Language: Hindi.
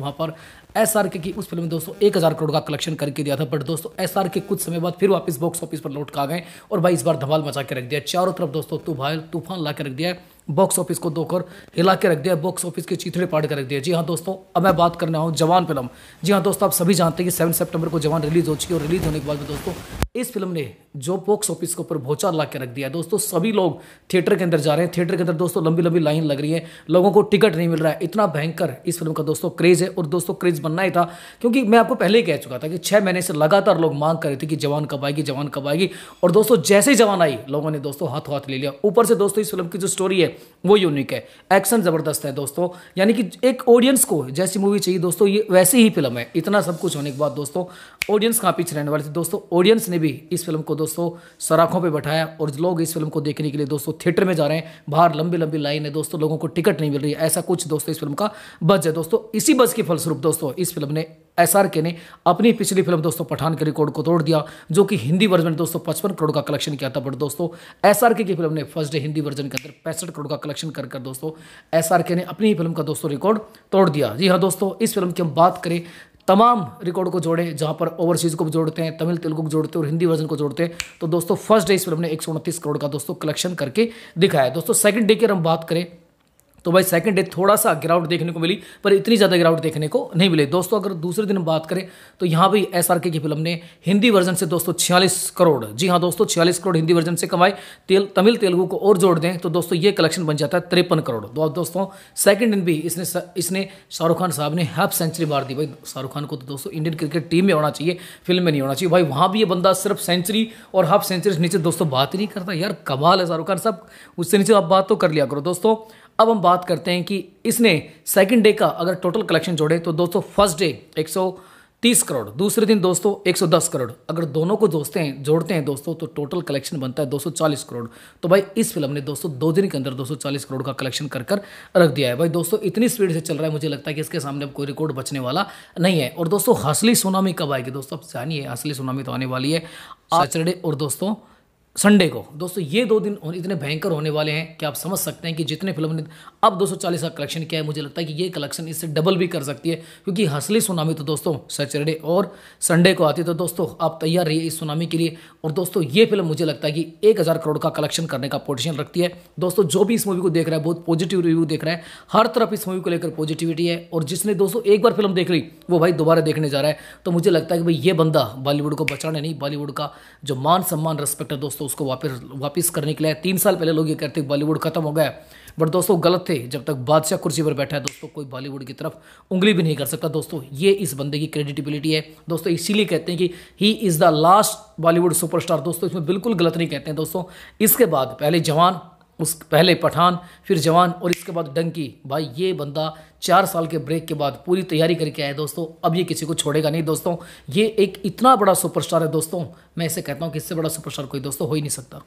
वहाँ पर एस आर के की उस फिल्म में दोस्तों एक हज़ार करोड़ का कलेक्शन करके दिया था बट दोस्तों एस आर के कुछ समय बाद फिर वापस बॉक्स ऑफिस पर लौट के आ गए और भाई इस बार धमाल मचा के रख दिया चारों तरफ दोस्तों तूफान तूफान ला के रख दिया बॉक्स ऑफिस को धोकर हिला के रख दिया बॉक्स ऑफिस के चीथड़े पाड़ के रख दिया जी हाँ दोस्तों अब मैं बात करने आऊँ जवान फिल्म जी हाँ दोस्तों आप सभी जानते हैं कि सेवन सितंबर को जवान रिलीज हो चुकी है और रिलीज होने के बाद भी दोस्तों इस फिल्म ने जो बॉक्स ऑफिस के ऊपर भोचा ला के रख दिया दोस्तों सभी लोग थिएटर के अंदर जा रहे हैं थिएटर के अंदर दोस्तों लंबी लंबी लाइन लग रही है लोगों को टिकट नहीं मिल रहा है इतना भयंकर इस फिल्म का दोस्तों क्रेज है और दोस्तों क्रेज बनना ही था क्योंकि मैं आपको पहले ही कह चुका था कि छः महीने से लगातार लोग मांग कर रहे थे कि जवान कब आएगी जवान कब आएगी और दोस्तों जैसे ही जवान आई लोगों ने दोस्तों हाथों हाथ ले लिया ऊपर से दोस्तों इस फिल्म की जो स्टोरी है वो यूनिक है एक्शन ज़बरदस्त है दोस्तों यानी कि एक ऑडियंस को जैसी मूवी चाहिए दोस्तों ये वैसी ही फिल्म है इतना सब कुछ होने के बाद दोस्तों ऑडियंस कहाँ पीछे रहने वाले थे दोस्तों ऑडियंस ने भी इस फिल्म को दोस्तों सराखों पे बैठाया और लोग इस फिल्म को देखने के लिए दोस्तों थिएटर में जा रहे हैं बाहर लंबी लंबी लाइन है दोस्तों लोगों को टिकट नहीं मिल रही ऐसा कुछ दोस्तों इस फिल्म का बज है दोस्तों इसी बज के फलस्वरूप दोस्तों इस फिल्म ने एस आर के ने अपनी पिछली फिल्म दोस्तों पठान के रिकॉर्ड को तोड़ दिया जो कि हिंदी वर्जन में दोस्तों पचपन करोड़ का कलेक्शन किया था बट दोस्तों एस आर के की फिल्म ने फर्स्ट डे हिंदी वर्जन के अंदर पैंसठ करोड़ का कलेक्शन कर कर दोस्तों एस आर के ने अपनी फिल्म का दोस्तों रिकॉर्ड तोड़ दिया जी हाँ दोस्तों इस फिल्म की हम बात करें तमाम रिकॉर्ड को जोड़े जहाँ पर ओवरसीज को भी जोड़ते हैं तमिल तेलुगु को जोड़ते हैं और हिंदी वर्जन को जोड़ते हैं तो दोस्तों फर्स्ट डे इस फिल्म ने एक करोड़ का दोस्तों कलेक्शन करके दिखाया दोस्तों सेकंड डे की हम बात करें तो भाई सेकंड डे थोड़ा सा गिरावट देखने को मिली पर इतनी ज़्यादा गिरावट देखने को नहीं मिली दोस्तों अगर दूसरे दिन बात करें तो यहाँ भी एस आर के की फिल्म ने हिंदी वर्जन से दोस्तों छियालीस करोड़ जी हाँ दोस्तों छियालीस करोड़ हिंदी वर्जन से कमाए तेल तमिल तेलुगु को और जोड़ दें तो दोस्तों ये कलेक्शन बन जाता है तिरपन करोड़ तो दोस्तों सेकेंड दिन भी इसने इसने शाहरुख खान साहब ने हाफ सेंचुरी मार दी भाई शाहरुख खान को तो दोस्तों इंडियन क्रिकेट टीम में होना चाहिए फिल्म में नहीं होना चाहिए भाई वहाँ भी ये बंदा सिर्फ सेंचुरी और हाफ सेंचुरी नीचे दोस्तों बात ही नहीं करता यार कमाल है शाहरुख खान साहब उससे नीचे आप बात तो कर लिया करो दोस्तों अब हम बात करते हैं कि इसने सेकंड डे का अगर टोटल कलेक्शन जोड़े तो दोस्तों फर्स्ट डे 130 करोड़ दूसरे दिन दोस्तों 110 करोड़ अगर दोनों को जोड़ते हैं जोड़ते हैं दोस्तों तो टोटल कलेक्शन बनता है 240 करोड़ तो भाई इस फिल्म ने दोस्तों दो दिन के अंदर 240 करोड़ का कलेक्शन कर कर रख दिया है भाई दोस्तों इतनी स्पीड से चल रहा है मुझे लगता है कि इसके सामने अब कोई रिकॉर्ड बचने वाला नहीं है और दोस्तों हसली सुनामी कब आएगी दोस्तों आप जानिए हसली सुनामी तो आने वाली है सैटरडे और दोस्तों संडे को दोस्तों ये दो दिन इतने भयंकर होने वाले हैं कि आप समझ सकते हैं कि जितने फिल्म ने अब 240 का कलेक्शन किया है मुझे लगता है कि ये कलेक्शन इससे डबल भी कर सकती है क्योंकि हसली सुनामी तो दोस्तों सैटरडे और संडे को आती है तो दोस्तों आप तैयार रहिए इस सुनामी के लिए और दोस्तों ये फिल्म मुझे लगता है कि एक करोड़ का कलेक्शन करने का पोटेंशियल रखती है दोस्तों जो भी इस मूवी को देख रहा है बहुत पॉजिटिव रिव्यू देख रहा है हर तरफ इस मूवी को लेकर पॉजिटिविटी है और जिसने दोस्तों एक बार फिल्म देख ली वो भाई दोबारा देखने जा रहा है तो मुझे लगता है कि भाई ये बंदा बॉलीवुड को बचाने नहीं बॉलीवुड का जो मान सम्मान रेस्पेक्ट है दोस्तों उसको वापस वापस करने के लिए तीन साल पहले लोग ये कहते बॉलीवुड खत्म हो गया बट दोस्तों गलत थे जब तक बादशाह कुर्सी पर बैठा है दोस्तों कोई बॉलीवुड की तरफ उंगली भी नहीं कर सकता दोस्तों ये इस बंदे की क्रेडिटिबिलिटी है दोस्तों इसीलिए कहते हैं कि he is the last Bollywood superstar दोस्तों इसमें बिल्कुल गलत नहीं कहते हैं दोस्तों इसके बाद पहले जवान उस पहले पठान फिर जवान और इसके बाद डंकी भाई ये बंदा चार साल के ब्रेक के बाद पूरी तैयारी करके आया दोस्तों अब ये किसी को छोड़ेगा नहीं दोस्तों ये एक इतना बड़ा सुपरस्टार है दोस्तों मैं इसे कहता हूँ कि इससे बड़ा सुपरस्टार कोई दोस्तों हो ही नहीं सकता